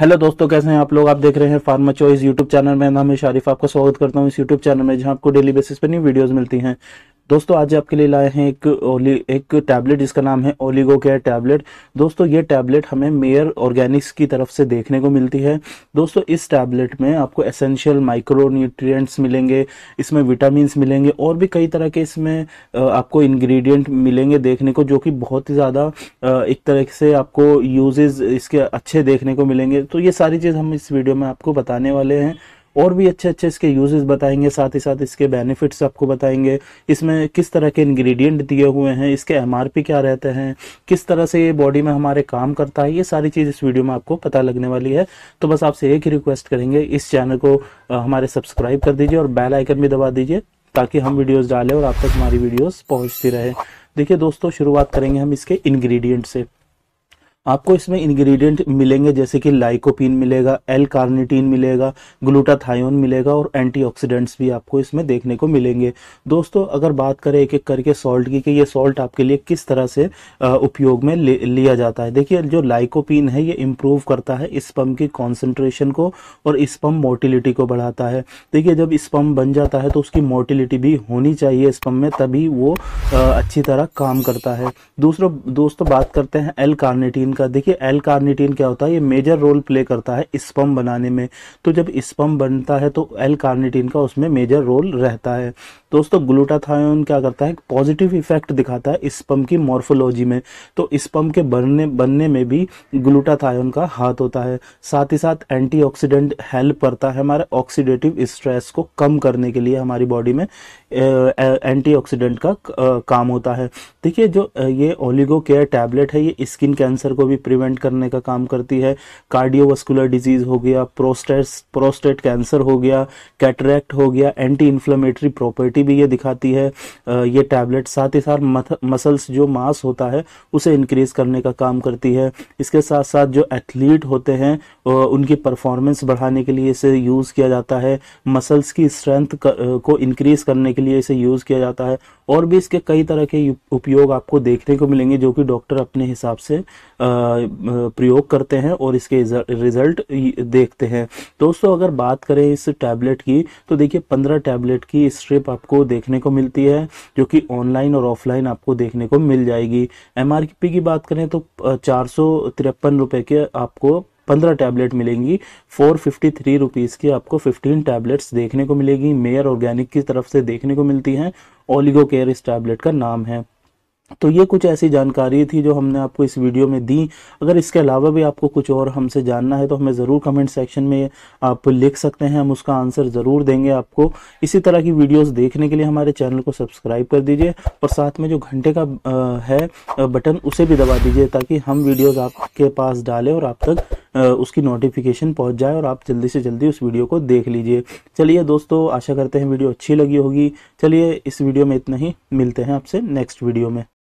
hello दोस्तों कैसे हैं आप लोग आप देख रहे हैं फार्मा चॉइस यूट्यूब चैनल में नाम है शारीफ आपका स्वागत करता हूं इस यूट्यूब चैनल में जहां आपको डेली बेसिस पर न्यू वीडियोस मिलती हैं दोस्तों आज आपके लिए लाए हैं एक ओली एक टैबलेट जिसका नाम है ओलिगो केयर टैबलेट दोस्तों ये टैबलेट हमें मेयर ऑर्गेनिक्स की तरफ से देखने को मिलती है दोस्तों इस टैबलेट में आपको एसेंशियल माइक्रो न्यूट्रिएंट्स मिलेंगे इसमें विटामिन मिलेंगे और भी कई तरह के इसमें आपको इन्ग्रीडियंट मिलेंगे देखने को जो कि बहुत ही ज़्यादा एक तरह से आपको यूजेज इसके अच्छे देखने को मिलेंगे तो ये सारी चीज़ हम इस वीडियो में आपको बताने वाले हैं और भी अच्छे अच्छे इसके यूजेस बताएंगे साथ ही साथ इसके बेनिफिट्स आपको बताएंगे इसमें किस तरह के इंग्रेडिएंट दिए हुए हैं इसके एमआरपी क्या रहते हैं किस तरह से ये बॉडी में हमारे काम करता है ये सारी चीज़ इस वीडियो में आपको पता लगने वाली है तो बस आपसे एक ही रिक्वेस्ट करेंगे इस चैनल को हमारे सब्सक्राइब कर दीजिए और बेल आइकन भी दबा दीजिए ताकि हम वीडियोज़ डालें और आप तक हमारी वीडियोज़ पहुंचती रहे देखिए दोस्तों शुरुआत करेंगे हम इसके इंग्रीडियंट से आपको इसमें इंग्रेडिएंट मिलेंगे जैसे कि लाइकोपिन मिलेगा एल कार्निटीन मिलेगा ग्लूटाथायोन मिलेगा और एंटीऑक्सीडेंट्स भी आपको इसमें देखने को मिलेंगे दोस्तों अगर बात करें एक एक करके सॉल्ट की कि ये सॉल्ट आपके लिए किस तरह से उपयोग में लिया जाता है देखिए जो लाइकोपिन है ये इम्प्रूव करता है स्पम की कॉन्सेंट्रेशन को और स्पम मोटिलिटी को बढ़ाता है देखिए जब स्पम बन जाता है तो उसकी मोटिलिटी भी होनी चाहिए स्पम में तभी वो अच्छी तरह काम करता है दूसरों दोस्तों बात करते हैं एल कार्निटीन का देखिए एल कार्निटीन क्या होता है ये मेजर रोल प्ले करता है स्पम बनाने में तो जब स्पम बनता है तो एल कार्निटीन का उसमें मेजर रोल रहता है दोस्तों ग्लूटाथायोन क्या करता है पॉजिटिव इफेक्ट दिखाता है स्पम की मॉर्फोलॉजी में तो स्पम के बनने बनने में भी ग्लूटाथायोन का हाथ होता है साथ ही साथ एंटीऑक्सीडेंट हेल्प करता है हमारे ऑक्सीडेटिव स्ट्रेस को कम करने के लिए हमारी बॉडी में एंटीऑक्सीडेंट का काम होता है देखिए जो ये ओलिगो केयर टैबलेट है ये स्किन कैंसर को भी प्रिवेंट करने का काम करती है कार्डियोवास्कुलर डिजीज हो गया प्रोस्टेट प्रोस्टेट कैंसर हो गया कैटरेक्ट हो गया एंटी इन्फ्लेमेटरी प्रॉपर्टी भी ये दिखाती है ये टैबलेट साथ ही साथ मसल्स जो मास होता है उसे इंक्रीज करने का काम करती है इसके साथ साथ जो एथलीट होते हैं उनकी परफॉर्मेंस बढ़ाने के लिए इसे यूज़ किया जाता है मसल्स की स्ट्रेंथ को इंक्रीज करने के लिए इसे यूज़ किया जाता है और भी इसके कई तरह के उपयोग आपको देखने को मिलेंगे जो कि डॉक्टर अपने हिसाब से प्रयोग करते हैं और इसके रिजल्ट देखते हैं दोस्तों अगर बात करें इस टैबलेट की तो देखिए पंद्रह टैबलेट की स्ट्रिप आपको देखने को मिलती है जो कि ऑनलाइन और ऑफलाइन आपको देखने को मिल जाएगी एम की बात करें तो चार सौ के आपको पंद्रह टैबलेट मिलेंगी फोर फिफ्टी थ्री रुपीज़ की आपको फिफ्टीन टैबलेट्स देखने को मिलेगी मेयर ऑर्गेनिक की तरफ से देखने को मिलती हैं ओलिगो केयर इस टैबलेट का नाम है तो ये कुछ ऐसी जानकारी थी जो हमने आपको इस वीडियो में दी अगर इसके अलावा भी आपको कुछ और हमसे जानना है तो हमें ज़रूर कमेंट सेक्शन में आप लिख सकते हैं हम उसका आंसर ज़रूर देंगे आपको इसी तरह की वीडियोस देखने के लिए हमारे चैनल को सब्सक्राइब कर दीजिए और साथ में जो घंटे का है बटन उसे भी दबा दीजिए ताकि हम वीडियोज़ आपके पास डालें और आप तक उसकी नोटिफिकेशन पहुंच जाए और आप जल्दी से जल्दी उस वीडियो को देख लीजिए चलिए दोस्तों आशा करते हैं वीडियो अच्छी लगी होगी चलिए इस वीडियो में इतना ही मिलते हैं आपसे नेक्स्ट वीडियो में